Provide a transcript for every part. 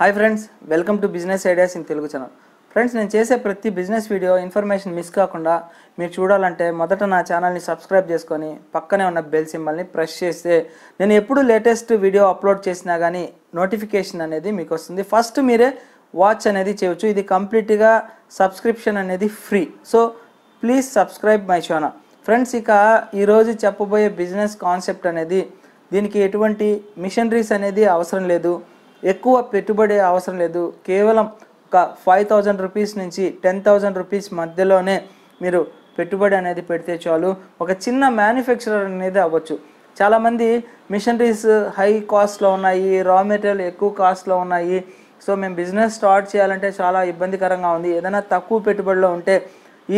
hi friends welcome to business ideas in Telugu channel friends నేను చేసే ప్రతి బిజినెస్ వీడియో ఇన్ఫర్మేషన్ మిస్ కాకుండా మీరు చూడాలంటే మొదట నా ఛానల్ని సబ్స్క్రైబ్ చేసుకొని పక్కనే ఉన్న బెల్ సింబల్ని ప్రెస్ చేస్తే నేను ఎప్పుడు లేటెస్ట్ వీడియో అప్లోడ్ చేసినా కానీ నోటిఫికేషన్ అనేది మీకు వస్తుంది ఫస్ట్ మీరే వాచ్ అనేది చేయవచ్చు ఇది కంప్లీట్గా సబ్స్క్రిప్షన్ అనేది free so please subscribe my channel friends ఇక ఈరోజు చెప్పబోయే బిజినెస్ కాన్సెప్ట్ అనేది దీనికి ఎటువంటి మిషనరీస్ అనేది అవసరం లేదు ఎక్కువ పెట్టుబడి అవసరం లేదు కేవలం ఒక ఫైవ్ థౌజండ్ రూపీస్ నుంచి టెన్ థౌజండ్ రూపీస్ మధ్యలోనే మీరు పెట్టుబడి అనేది పెడితే చాలు ఒక చిన్న మ్యానుఫ్యాక్చరర్ అనేది అవ్వచ్చు చాలామంది మిషనరీస్ హై కాస్ట్లో ఉన్నాయి రా మెటీరియల్ ఎక్కువ కాస్ట్లో ఉన్నాయి సో మేము బిజినెస్ స్టార్ట్ చేయాలంటే చాలా ఇబ్బందికరంగా ఉంది ఏదైనా తక్కువ పెట్టుబడిలో ఉంటే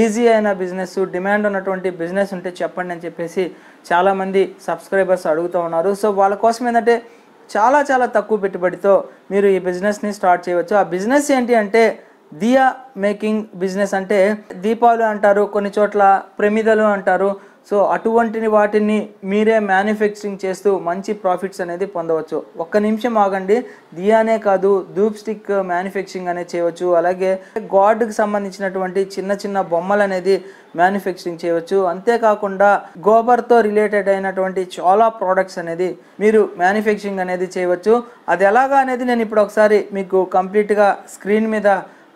ఈజీ అయిన బిజినెస్ డిమాండ్ ఉన్నటువంటి బిజినెస్ ఉంటే చెప్పండి అని చెప్పేసి చాలామంది సబ్స్క్రైబర్స్ అడుగుతూ ఉన్నారు సో వాళ్ళ కోసం ఏంటంటే చాలా చాలా తక్కువ పెట్టుబడితో మీరు ఈ బిజినెస్ని స్టార్ట్ చేయవచ్చు ఆ బిజినెస్ ఏంటి అంటే దియా మేకింగ్ బిజినెస్ అంటే దీపాలు అంటారు కొన్ని చోట్ల ప్రమిదలు అంటారు సో అటువంటిని వాటిని మీరే మ్యానుఫ్యాక్చరింగ్ చేస్తూ మంచి ప్రాఫిట్స్ అనేది పొందవచ్చు ఒక్క నిమిషం ఆగండి దియానే కాదు ధూప్ స్టిక్ మ్యానుఫ్యాక్చరింగ్ అనేది చేయవచ్చు అలాగే గాడ్కి సంబంధించినటువంటి చిన్న చిన్న బొమ్మలు అనేది మ్యానుఫ్యాక్చరింగ్ చేయవచ్చు అంతేకాకుండా గోబర్తో రిలేటెడ్ అయినటువంటి చాలా ప్రోడక్ట్స్ అనేది మీరు మ్యానుఫ్యాక్చరింగ్ అనేది చేయవచ్చు అది ఎలాగా అనేది నేను ఇప్పుడు ఒకసారి మీకు కంప్లీట్గా స్క్రీన్ మీద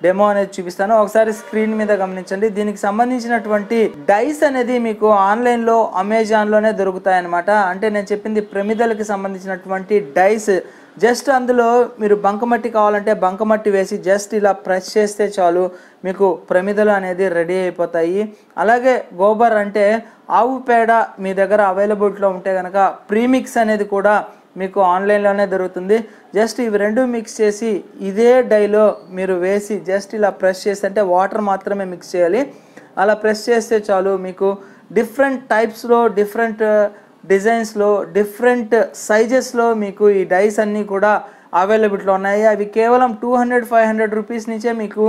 డెమో అనేది చూపిస్తాను ఒకసారి స్క్రీన్ మీద గమనించండి దీనికి సంబంధించినటువంటి డైస్ అనేది మీకు ఆన్లైన్లో అమెజాన్లోనే దొరుకుతాయన్నమాట అంటే నేను చెప్పింది ప్రమిదలకి సంబంధించినటువంటి డైస్ జస్ట్ అందులో మీరు బంకమట్టి కావాలంటే బంకమట్టి వేసి జస్ట్ ఇలా ప్రెస్ చేస్తే చాలు మీకు ప్రమిదలు అనేది రెడీ అయిపోతాయి అలాగే గోబర్ అంటే ఆవు పేడ మీ దగ్గర అవైలబిలిటీలో ఉంటే కనుక ప్రీమిక్స్ అనేది కూడా మీకు ఆన్లైన్లోనే దొరుకుతుంది జస్ట్ ఇవి రెండు మిక్స్ చేసి ఇదే డైలో మీరు వేసి జస్ట్ ఇలా ప్రెస్ చేసి అంటే వాటర్ మాత్రమే మిక్స్ చేయాలి అలా ప్రెస్ చేస్తే చాలు మీకు డిఫరెంట్ టైప్స్లో డిఫరెంట్ డిజైన్స్లో డిఫరెంట్ సైజెస్లో మీకు ఈ డైస్ అన్నీ కూడా అవైలబిలిటీలో ఉన్నాయి అవి కేవలం two hundred five hundred rupees నుంచే మీకు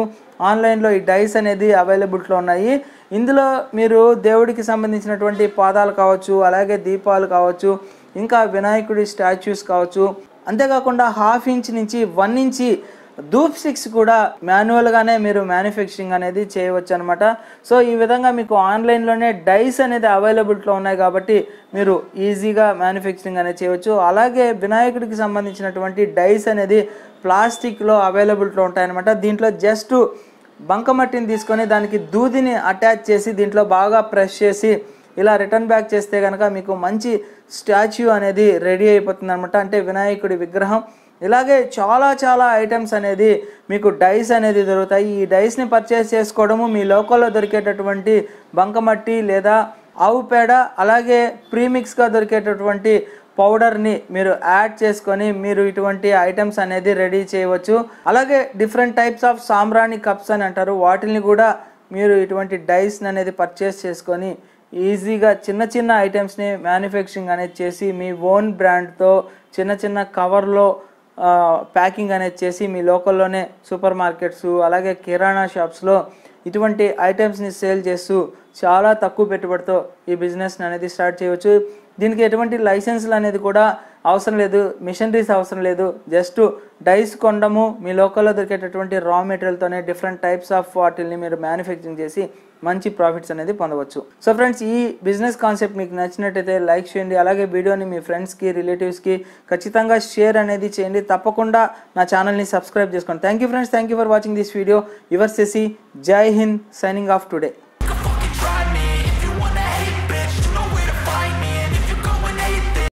ఆన్లైన్లో ఈ డైస్ అనేది అవైలబిలిటీలో ఉన్నాయి ఇందులో మీరు దేవుడికి సంబంధించినటువంటి పాదాలు కావచ్చు అలాగే దీపాలు కావచ్చు ఇంకా వినాయకుడి స్టాచ్యూస్ కావచ్చు అంతేకాకుండా హాఫ్ ఇంచ్ నుంచి వన్ ఇంచి ధూప్ స్టిక్స్ కూడా మాన్యువల్గానే మీరు మ్యానుఫ్యాక్చరింగ్ అనేది చేయవచ్చు అనమాట సో ఈ విధంగా మీకు ఆన్లైన్లోనే డైస్ అనేది అవైలబిలిటీలో ఉన్నాయి కాబట్టి మీరు ఈజీగా మ్యానుఫ్యాక్చరింగ్ అనేది చేయవచ్చు అలాగే వినాయకుడికి సంబంధించినటువంటి డైస్ అనేది ప్లాస్టిక్లో అవైలబిలిటీలో ఉంటాయన్నమాట దీంట్లో జస్ట్ బంకమట్టిని తీసుకొని దానికి దూదిని అటాచ్ చేసి దీంట్లో బాగా ప్రెస్ చేసి ఇలా రిటర్న్ బ్యాక్ చేస్తే కనుక మీకు మంచి స్టాచ్యూ అనేది రెడీ అయిపోతుంది అనమాట అంటే వినాయకుడి విగ్రహం ఇలాగే చాలా చాలా ఐటమ్స్ అనేది మీకు డైస్ అనేది దొరుకుతాయి ఈ డైస్ని పర్చేస్ చేసుకోవడము మీ లోకల్లో దొరికేటటువంటి బంకమట్టి లేదా ఆవు పేడ అలాగే ప్రీమిక్స్గా దొరికేటటువంటి పౌడర్ని మీరు యాడ్ చేసుకొని మీరు ఇటువంటి ఐటమ్స్ అనేది రెడీ చేయవచ్చు అలాగే different types of sambrani cups అని అంటారు వాటిని కూడా మీరు ఇటువంటి డైస్ని అనేది పర్చేస్ చేసుకొని ఈజీగా చిన్న చిన్న ఐటమ్స్ని మ్యానుఫ్యాక్చరింగ్ అనేది చేసి మీ ఓన్ బ్రాండ్తో చిన్న చిన్న కవర్లో ప్యాకింగ్ అనేది చేసి మీ లోకల్లోనే సూపర్ మార్కెట్స్ అలాగే కిరాణా షాప్స్లో ఇటువంటి ఐటమ్స్ని సేల్ చేస్తూ చాలా తక్కువ పెట్టుబడితో ఈ బిజినెస్ని అనేది స్టార్ట్ చేయవచ్చు దీనికి ఎటువంటి లైసెన్స్లు అనేది కూడా అవసరం లేదు మిషనరీస్ అవసరం లేదు జస్ట్ డైస్ కొండము మీ లోకల్లో దొరికేటటువంటి రా మెటీరియల్తోనే డిఫరెంట్ టైప్స్ ఆఫ్ వాటిల్ని మీరు మ్యానుఫ్యాక్చరింగ్ చేసి మంచి ప్రాఫిట్స్ అనేది పొందవచ్చు సో ఫ్రెండ్స్ ఈ బిజినెస్ కాన్సెప్ట్ మీకు నచ్చినట్టయితే లైక్ చేయండి అలాగే వీడియోని మీ ఫ్రెండ్స్కి రిలేటివ్స్కి ఖచ్చితంగా షేర్ అనేది చేయండి తప్పకుండా నా ఛానల్ని సబ్స్క్రైబ్ చేసుకోండి thank you friends thank you for watching this video your సెసి Jai Hind signing off today